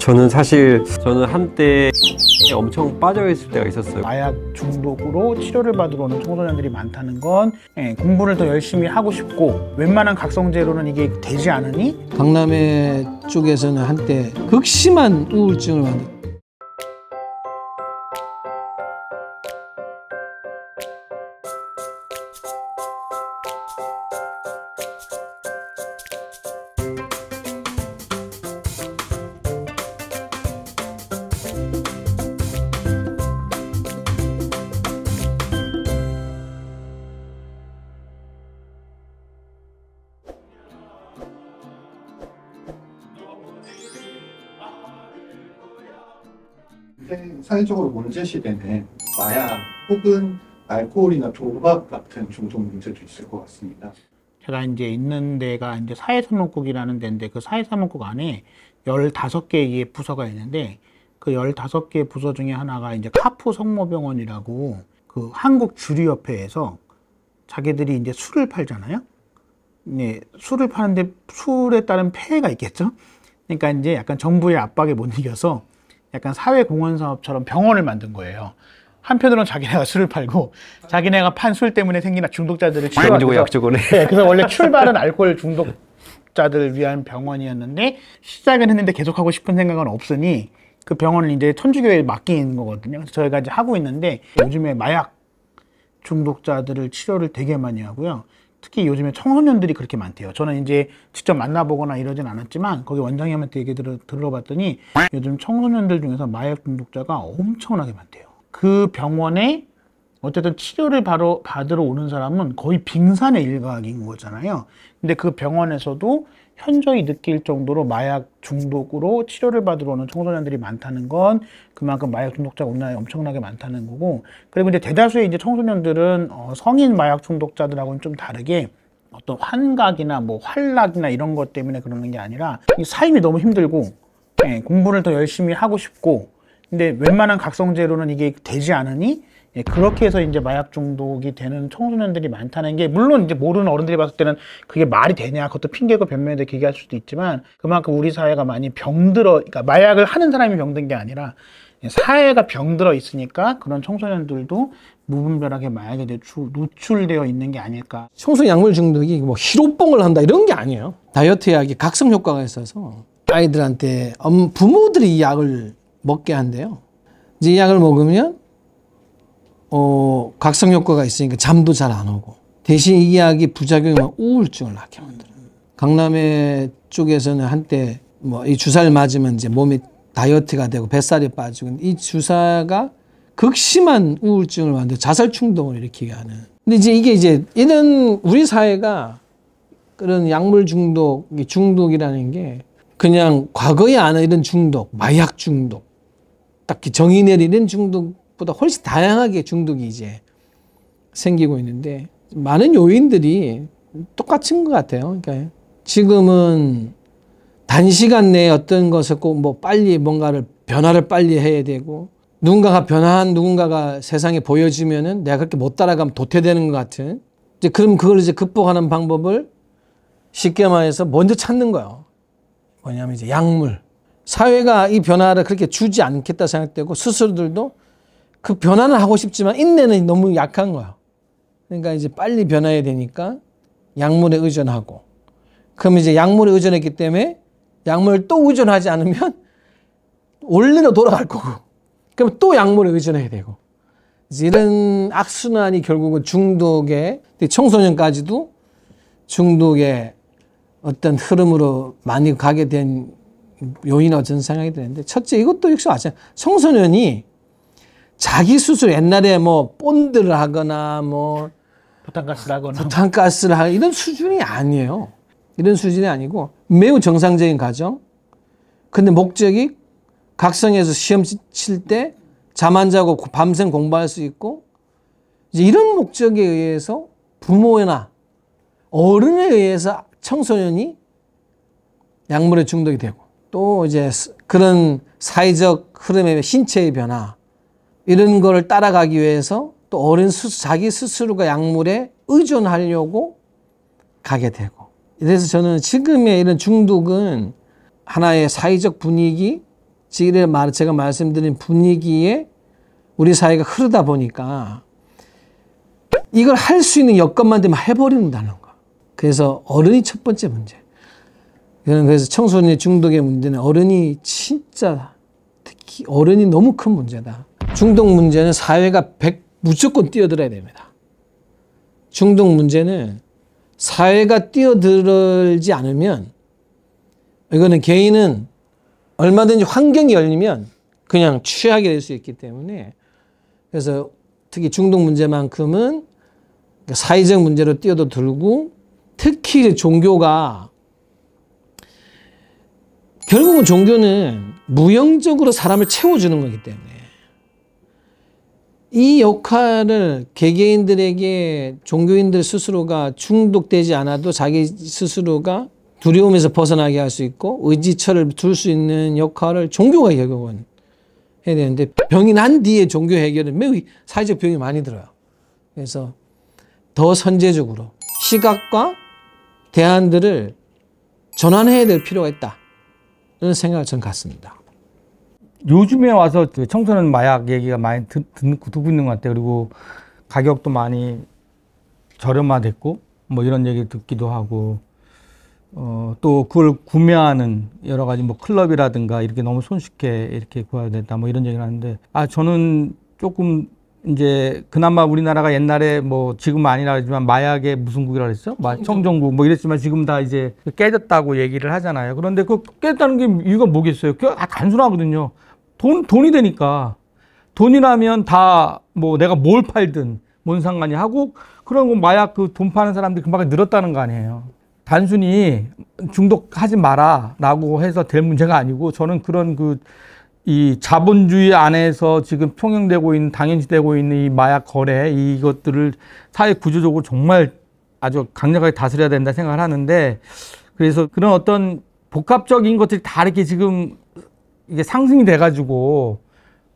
저는 사실 저는 한때 엄청 빠져있을 때가 있었어요 마약 중독으로 치료를 받으러 오는 청소년들이 많다는 건 예, 공부를 더 열심히 하고 싶고 웬만한 각성제로는 이게 되지 않으니 강남에 쪽에서는 한때 극심한 우울증을 사회적으로 문제시되는 마약 혹은 알코올이나 도박 같은 중독 문제도 있을 것 같습니다. 제가 이제 있는 데가 이제 사회산업국이라는 데인데 그 사회산업국 안에 열다섯 개의 부서가 있는데 그 열다섯 개 부서 중에 하나가 이제 카푸 성모병원이라고 그 한국 주류협회에서 자기들이 이제 술을 팔잖아요. 네, 술을 파는데 술에 따른 폐해가 있겠죠. 그러니까 이제 약간 정부의 압박에 못 이겨서 약간 사회공헌 사업처럼 병원을 만든 거예요. 한편으로는 자기네가 술을 팔고 자기네가 판 술 때문에 생긴 중독자들을 치료하고 약주고 네, 그래서 원래 출발은 알코올 중독자들을 위한 병원이었는데 시작은 했는데 계속하고 싶은 생각은 없으니 그 병원을 이제 천주교에 맡기는 거거든요. 그래서 저희가 이제 하고 있는데 요즘에 마약 중독자들을 치료를 되게 많이 하고요. 특히 요즘에 청소년들이 그렇게 많대요. 저는 이제 직접 만나보거나 이러진 않았지만 거기 원장님한테 얘기 들어, 들어봤더니 요즘 청소년들 중에서 마약 중독자가 엄청나게 많대요. 그 병원에 어쨌든 치료를 바로 받으러 오는 사람은 거의 빙산의 일각인 거잖아요. 근데 그 병원에서도 현저히 느낄 정도로 마약 중독으로 치료를 받으러 오는 청소년들이 많다는 건 그만큼 마약 중독자가 우리나라에 엄청나게 많다는 거고 그리고 이제 대다수의 이제 청소년들은 어, 성인 마약 중독자들하고는 좀 다르게 어떤 환각이나 뭐 활락이나 이런 것 때문에 그러는 게 아니라 이 삶이 너무 힘들고 예, 공부를 더 열심히 하고 싶고 근데 웬만한 각성제로는 이게 되지 않으니 예, 그렇게 해서 이제 마약 중독이 되는 청소년들이 많다는 게 물론 이제 모르는 어른들이 봤을 때는 그게 말이 되냐 그것도 핑계고 변명에 기계할 수도 있지만 그만큼 우리 사회가 많이 병들어 그러니까 마약을 하는 사람이 병든 게 아니라 예, 사회가 병들어 있으니까 그런 청소년들도 무분별하게 마약에 대출 노출되어 있는 게 아닐까. 청소 년 약물 중독이 뭐 희로뽕을 한다 이런 게 아니에요. 다이어트 약이 각성 효과가 있어서 아이들한테 부모들이 이 약을 먹게 한대요. 이제 이 약을 먹으면 어, 각성 효과가 있으니까 잠도 잘 안 오고 대신 이 약이 부작용이 막 우울증을 낳게 만들어요. 강남에 쪽에서는 한때 뭐 이 주사를 맞으면 이제 몸이 다이어트가 되고 뱃살이 빠지고 이 주사가 극심한 우울증을 만들어 자살 충동을 일으키게 하는. 근데 이제 이게 이제 이런 우리 사회가 그런 약물 중독, 중독이라는 게 그냥 과거에 아는 이런 중독, 마약 중독, 딱히 정의 내리는 중독 보다 훨씬 다양하게 중독이 이제 생기고 있는데 많은 요인들이 똑같은 것 같아요. 그러니까 지금은 단시간 내에 어떤 것을 꼭뭐 빨리 뭔가를 변화를 빨리 해야 되고 누군가가 변화한 누군가가 세상에 보여지면은 내가 그렇게 못 따라가면 도태되는 것 같은 이제 그럼 그걸 이제 극복하는 방법을 쉽게 말해서 먼저 찾는 거예요. 뭐냐면 이제 약물. 사회가 이 변화를 그렇게 주지 않겠다 생각되고 스스로들도 그 변화는 하고 싶지만 인내는 너무 약한 거야. 그러니까 이제 빨리 변화해야 되니까 약물에 의존하고. 그럼 이제 약물에 의존했기 때문에 약물또 의존하지 않으면 원래로 돌아갈 거고. 그럼 또 약물에 의존해야 되고. 이런 악순환이 결국은 중독에, 청소년까지도 중독에 어떤 흐름으로 많이 가게 된 요인 어떤 생각이 드는데, 첫째, 이것도 역시 마찬아지 청소년이 자기 수술 옛날에 뭐 본드를 하거나 뭐 부탄가스를 하거나 부탄가스를 하 이런 수준이 아니에요. 이런 수준이 아니고 매우 정상적인 가정. 근데 목적이 각성해서 시험 칠 때 잠 안 자고 밤샘 공부할 수 있고 이제 이런 목적에 의해서 부모나 어른에 의해서 청소년이 약물에 중독이 되고 또 이제 그런 사회적 흐름의 신체의 변화 이런 거를 따라가기 위해서 또 어른 스 자기 스스로가 약물에 의존하려고 가게 되고 그래서 저는 지금의 이런 중독은 하나의 사회적 분위기 지금 제가 말씀드린 분위기에 우리 사회가 흐르다 보니까 이걸 할 수 있는 여건만 되면 해버린다는 거 그래서 어른이 첫 번째 문제 그래서 청소년의 중독의 문제는 어른이 진짜 어른이 너무 큰 문제다. 중독 문제는 사회가 100 무조건 뛰어들어야 됩니다. 중독 문제는 사회가 뛰어들지 않으면 이거는 개인은 얼마든지 환경이 열리면 그냥 취하게 될 수 있기 때문에 그래서 특히 중독 문제만큼은 그러니까 사회적 문제로 뛰어들고 특히 종교가 결국은 종교는 무형적으로 사람을 채워주는 거기 때문에 이 역할을 개개인들에게 종교인들 스스로가 중독되지 않아도 자기 스스로가 두려움에서 벗어나게 할 수 있고 의지처를 둘 수 있는 역할을 종교가 결국은 해야 되는데 병이 난 뒤에 종교 해결은 매우 사회적 병이 많이 들어요. 그래서 더 선제적으로 시각과 대안들을 전환해야 될 필요가 있다는 생각을 전 갖습니다. 요즘에 와서 그 청소년 마약 얘기가 많이 듣, 듣고 듣고 있는 것 같아요. 그리고 가격도 많이 저렴화됐고 뭐 이런 얘기 듣기도 하고 어, 또 그걸 구매하는 여러 가지 뭐 클럽이라든가 이렇게 너무 손쉽게 이렇게 구해야 된다 뭐 이런 얘기를 하는데 아 저는 조금 이제 그나마 우리나라가 옛날에 뭐지금 아니라지만 하 마약의 무슨 국이라 그랬죠? 청정국 뭐 이랬지만 지금 다 이제 깨졌다고 얘기를 하잖아요. 그런데 그 깼다는 게 이유가 뭐겠어요? 그 아, 단순하거든요. 돈, 돈이 되니까. 돈이라면 다 뭐 내가 뭘 팔든 뭔 상관이 하고 그런 거 마약 그 돈 파는 사람들이 금방 늘었다는 거 아니에요. 단순히 중독하지 마라 라고 해서 될 문제가 아니고 저는 그런 그 이 자본주의 안에서 지금 통용되고 있는 당연시되고 있는 이 마약 거래 이것들을 사회 구조적으로 정말 아주 강력하게 다스려야 된다 생각을 하는데 그래서 그런 어떤 복합적인 것들이 다 이렇게 지금 이게 상승이 돼가지고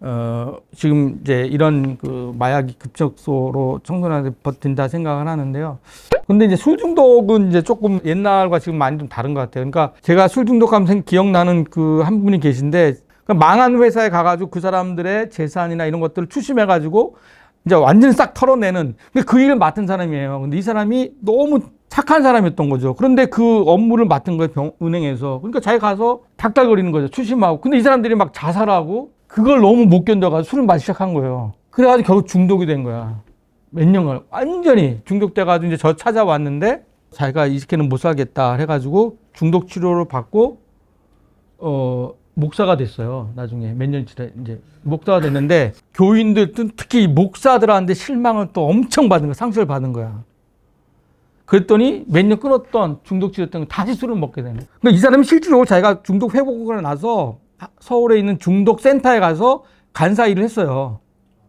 어 지금 이제 이런 그 마약이 급격소로 청소년한테 버틴다 생각을 하는데요. 근데 이제 술 중독은 이제 조금 옛날과 지금 많이 좀 다른 것 같아요. 그러니까 제가 술 중독하면 기억나는 그 한 분이 계신데 그 망한 회사에 가가지고 그 사람들의 재산이나 이런 것들을 추심해가지고 이제 완전히 싹 털어내는 근데 그 일을 맡은 사람이에요. 근데 이 사람이 너무 착한 사람이었던 거죠. 그런데 그 업무를 맡은 거예요. 병, 은행에서. 그러니까 자기 가서 닥달거리는 거죠. 추심하고. 근데 이 사람들이 막 자살하고 그걸 너무 못 견뎌가지고 술을 마시 시작한 거예요. 그래가지고 결국 중독이 된 거야. 몇 년간 완전히 중독돼가지고 이제 저 찾아왔는데 자기가 이 새끼는 못 살겠다 해가지고 중독 치료를 받고 어 목사가 됐어요. 나중에 몇년 지나 이제 목사가 됐는데 교인들 특히 목사들한테 실망을 또 엄청 받은 거야. 상처를 받은 거야. 그랬더니 몇 년 끊었던 중독 치료 때문에 다시 술을 먹게 되는. 그러니까 이 사람이 실제로 자기가 중독 회복을 나서 서울에 있는 중독 센터에 가서 간사 일을 했어요.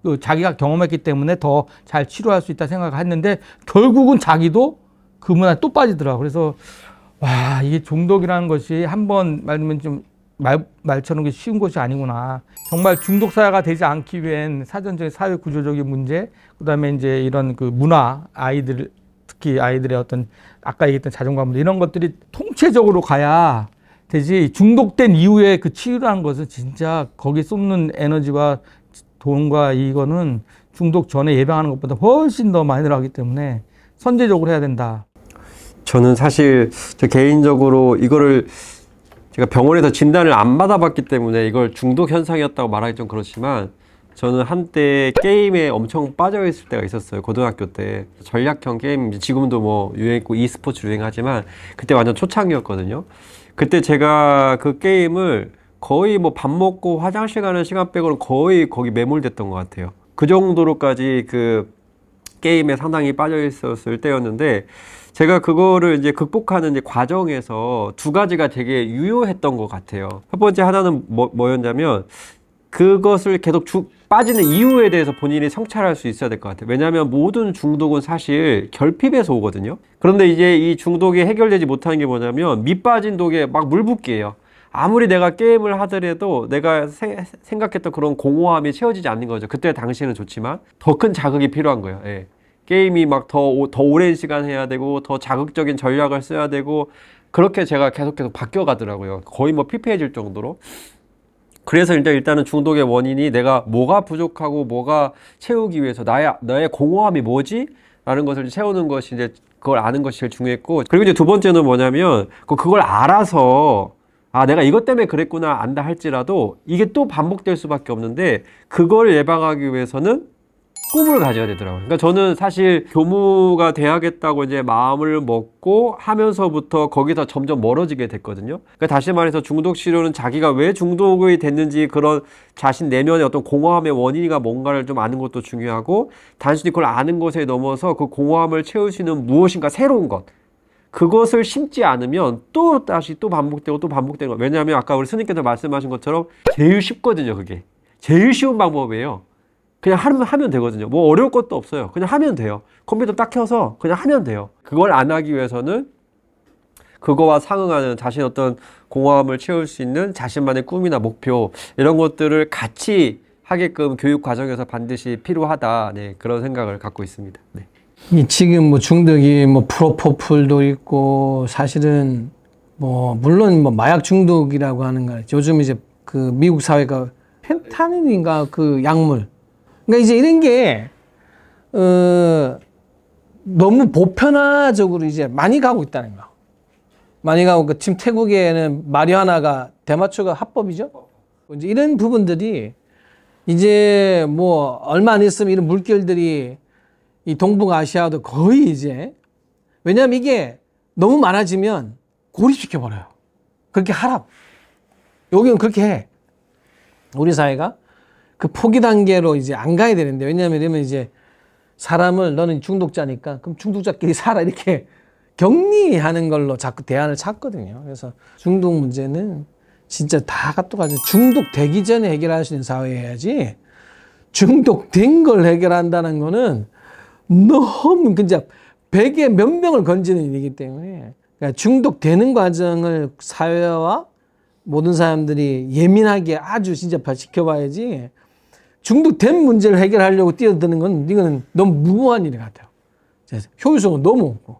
그 자기가 경험했기 때문에 더 잘 치료할 수 있다 생각했는데 결국은 자기도 그 문화에 또 빠지더라. 그래서 와 이게 중독이라는 것이 한번 말하면 좀 말, 말처럼 쉬운 것이 아니구나. 정말 중독 사회가 되지 않기 위한 사전적인 사회 구조적인 문제, 그다음에 이제 이런 그 문화 아이들 특히 아이들의 어떤 아까 얘기했던 자존감 문제 이런 것들이 통체적으로 가야 되지 중독된 이후에 그 치유라는 것은 진짜 거기 쏟는 에너지와 돈과 이거는 중독 전에 예방하는 것보다 훨씬 더 많이 들어가기 때문에 선제적으로 해야 된다. 저는 사실 저 개인적으로 이거를 제가 병원에서 진단을 안 받아봤기 때문에 이걸 중독 현상이었다고 말하기 좀 그렇지만 저는 한때 게임에 엄청 빠져있을 때가 있었어요 고등학교 때 전략형 게임 지금도 뭐 유행했고 e스포츠 유행하지만 그때 완전 초창기였거든요 그때 제가 그 게임을 거의 뭐 밥 먹고 화장실 가는 시간 빼고는 거의 거기 매몰됐던 것 같아요 그 정도로까지 그 게임에 상당히 빠져 있었을 때였는데 제가 그거를 이제 극복하는 이제 과정에서 두 가지가 되게 유효했던 것 같아요. 첫 번째 하나는 뭐, 뭐였냐면 그것을 계속 주, 빠지는 이유에 대해서 본인이 성찰할 수 있어야 될 것 같아요. 왜냐하면 모든 중독은 사실 결핍에서 오거든요. 그런데 이제 이 중독이 해결되지 못하는 게 뭐냐면 밑빠진 독에 막 물붓기예요. 아무리 내가 게임을 하더라도 내가 세, 생각했던 그런 공허함이 채워지지 않는 거죠. 그때 당시에는 좋지만 더 큰 자극이 필요한 거예요. 예. 게임이 막더더 오랜 시간 해야 되고 더 자극적인 전략을 써야 되고 그렇게 제가 계속 계속 바뀌어 가더라고요. 거의 뭐 피폐해질 정도로. 그래서 일단 일단은 중독의 원인이 내가 뭐가 부족하고 뭐가 채우기 위해서 나의 나의 공허함이 뭐지? 라는 것을 채우는 것이 이제 그걸 아는 것이 제일 중요했고 그리고 이제 두 번째는 뭐냐면 그, 그걸 알아서 아 내가 이것 때문에 그랬구나 안다 할지라도 이게 또 반복될 수밖에 없는데 그걸 예방하기 위해서는 꿈을 가져야 되더라고요. 그러니까 저는 사실 교무가 돼야겠다고 이제 마음을 먹고 하면서부터 거기서 점점 멀어지게 됐거든요. 그러니까 다시 말해서 중독 치료는 자기가 왜 중독이 됐는지 그런 자신 내면의 어떤 공허함의 원인이가 뭔가를 좀 아는 것도 중요하고 단순히 그걸 아는 것에 넘어서 그 공허함을 채울 수 있는 무엇인가 새로운 것 그것을 심지 않으면 또 다시 또 반복되고 또 반복되는 거 왜냐하면 아까 우리 스님께서 말씀하신 것처럼 제일 쉽거든요 그게 제일 쉬운 방법이에요 그냥 하면 되거든요. 뭐 어려울 것도 없어요. 그냥 하면 돼요. 컴퓨터 딱 켜서 그냥 하면 돼요. 그걸 안 하기 위해서는 그거와 상응하는 자신 의 어떤 공허함을 채울 수 있는 자신만의 꿈이나 목표 이런 것들을 같이 하게끔 교육 과정에서 반드시 필요하다. 네, 그런 생각을 갖고 있습니다. 네. 이 지금 뭐 중독이 뭐 프로포폴도 있고 사실은 뭐 물론 뭐 마약 중독이라고 하는 거 요즘 이제 그 미국 사회가 펜타닌인가 그 약물 그러니까 이제 이런 게, 어, 너무 보편화적으로 이제 많이 가고 있다는 거. 많이 가고, 그 지금 태국에는 마리화나가 대마초가 합법이죠? 뭐 이제 이런 부분들이 이제 뭐 얼마 안 있으면 이런 물결들이 이 동북아시아도 거의 이제 왜냐하면 이게 너무 많아지면 고립시켜버려요. 그렇게 하라 여기는 그렇게 해. 우리 사회가. 그 포기 단계로 이제 안 가야 되는데 왜냐하면 이러면 이제 사람을 너는 중독자니까 그럼 중독자끼리 살아 이렇게 격리하는 걸로 자꾸 대안을 찾거든요. 그래서 중독 문제는 진짜 다 갖고 가죠 중독되기 전에 해결할 수 있는 사회여야지 중독된 걸 해결한다는 거는 너무 그냥 백의몇 명을 건지는 일이기 때문에 그러니까 중독되는 과정을 사회와 모든 사람들이 예민하게 아주 진짜 지켜봐야지 중독된 문제를 해결하려고 뛰어드는 건 이거는 너무 무모한 일 같아요. 효율성은 너무 없고.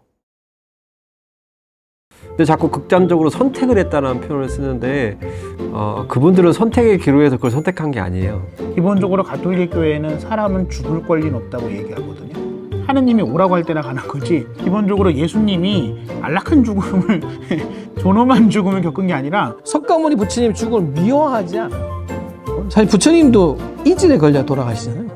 근데 자꾸 극단적으로 선택을 했다는 표현을 쓰는데 어, 그분들은 선택의 기로에서 그걸 선택한 게 아니에요. 기본적으로 가톨릭 교회는 사람은 죽을 권리는 없다고 얘기하거든요. 하느님이 오라고 할 때나 가는 거지 기본적으로 예수님이 안락한 죽음을 존엄한 죽음을 겪은 게 아니라 석가모니 부처님 죽음을 미워하지 않아요. 사실 부처님도 이질에 걸려 돌아가시잖아요.